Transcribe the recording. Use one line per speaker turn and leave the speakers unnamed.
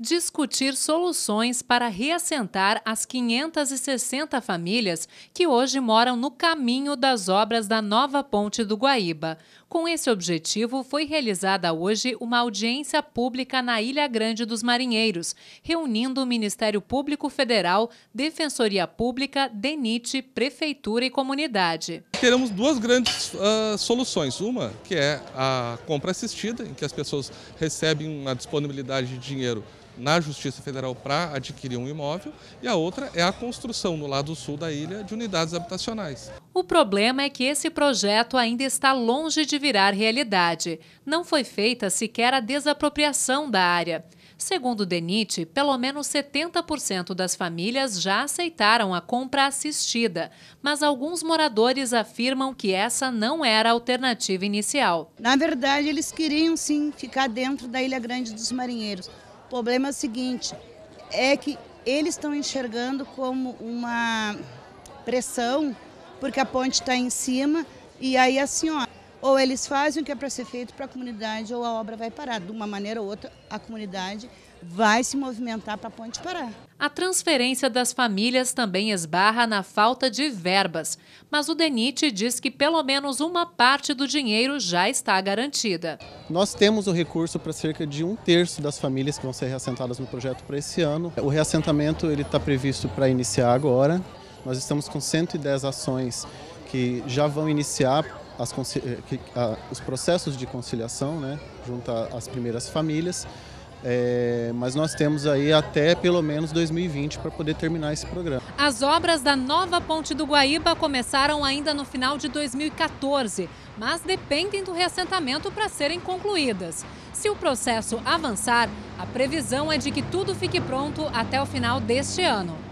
discutir soluções para reassentar as 560 famílias que hoje moram no caminho das obras da nova ponte do Guaíba. Com esse objetivo, foi realizada hoje uma audiência pública na Ilha Grande dos Marinheiros, reunindo o Ministério Público Federal, Defensoria Pública, DENIT, Prefeitura e Comunidade
teremos duas grandes uh, soluções. Uma, que é a compra assistida, em que as pessoas recebem uma disponibilidade de dinheiro na Justiça Federal para adquirir um imóvel, e a outra é a construção no lado sul da ilha de unidades habitacionais.
O problema é que esse projeto ainda está longe de virar realidade. Não foi feita sequer a desapropriação da área. Segundo o DENIT, pelo menos 70% das famílias já aceitaram a compra assistida, mas alguns moradores afirmam que essa não era a alternativa inicial. Na
verdade, eles queriam sim ficar dentro da Ilha Grande dos Marinheiros. O problema é o seguinte, é que eles estão enxergando como uma pressão, porque a ponte está em cima, e aí assim, ó, ou eles fazem o que é para ser feito para a comunidade ou a obra vai parar. De uma maneira ou outra, a comunidade vai se movimentar para a ponte parar.
A transferência das famílias também esbarra na falta de verbas, mas o DENIT diz que pelo menos uma parte do dinheiro já está garantida.
Nós temos o recurso para cerca de um terço das famílias que vão ser reassentadas no projeto para esse ano. O reassentamento ele está previsto para iniciar agora. Nós estamos com 110 ações que já vão iniciar as, eh, que, a, os processos de conciliação né, junto às primeiras famílias. É, mas nós temos aí até pelo menos 2020 para poder terminar esse programa.
As obras da nova ponte do Guaíba começaram ainda no final de 2014, mas dependem do reassentamento para serem concluídas. Se o processo avançar, a previsão é de que tudo fique pronto até o final deste ano.